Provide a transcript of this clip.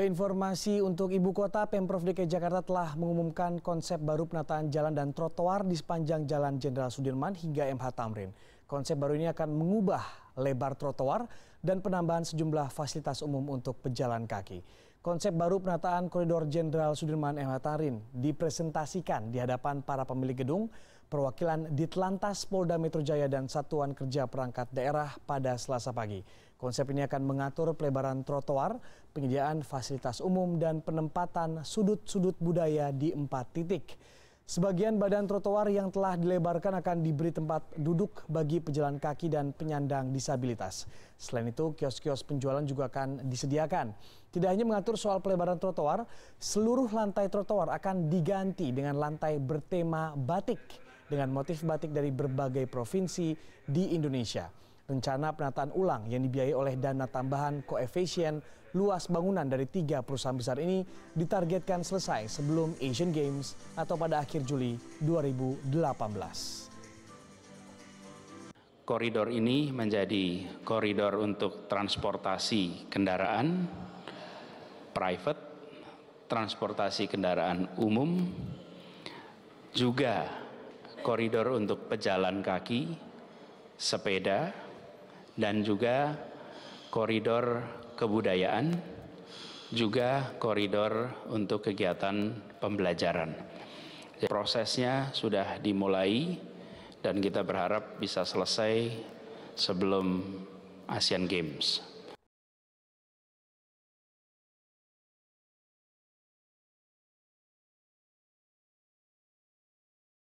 informasi untuk Ibu Kota, Pemprov DKI Jakarta telah mengumumkan konsep baru penataan jalan dan trotoar di sepanjang Jalan Jenderal Sudirman hingga MH Tamrin. Konsep baru ini akan mengubah lebar trotoar dan penambahan sejumlah fasilitas umum untuk pejalan kaki. Konsep baru penataan koridor Jenderal Sudirman MH Tarin dipresentasikan di hadapan para pemilik gedung, perwakilan Ditlantas Polda Metro Jaya dan Satuan Kerja Perangkat Daerah pada Selasa pagi. Konsep ini akan mengatur pelebaran trotoar, penyediaan fasilitas umum dan penempatan sudut-sudut budaya di empat titik. Sebagian badan trotoar yang telah dilebarkan akan diberi tempat duduk bagi pejalan kaki dan penyandang disabilitas. Selain itu, kios-kios penjualan juga akan disediakan. Tidak hanya mengatur soal pelebaran trotoar, seluruh lantai trotoar akan diganti dengan lantai bertema batik dengan motif batik dari berbagai provinsi di Indonesia. Rencana penataan ulang yang dibiayai oleh dana tambahan koefisien luas bangunan dari tiga perusahaan besar ini ditargetkan selesai sebelum Asian Games atau pada akhir Juli 2018. Koridor ini menjadi koridor untuk transportasi kendaraan private, transportasi kendaraan umum, juga koridor untuk pejalan kaki, sepeda, dan juga koridor kebudayaan, juga koridor untuk kegiatan pembelajaran. Prosesnya sudah dimulai dan kita berharap bisa selesai sebelum Asian Games.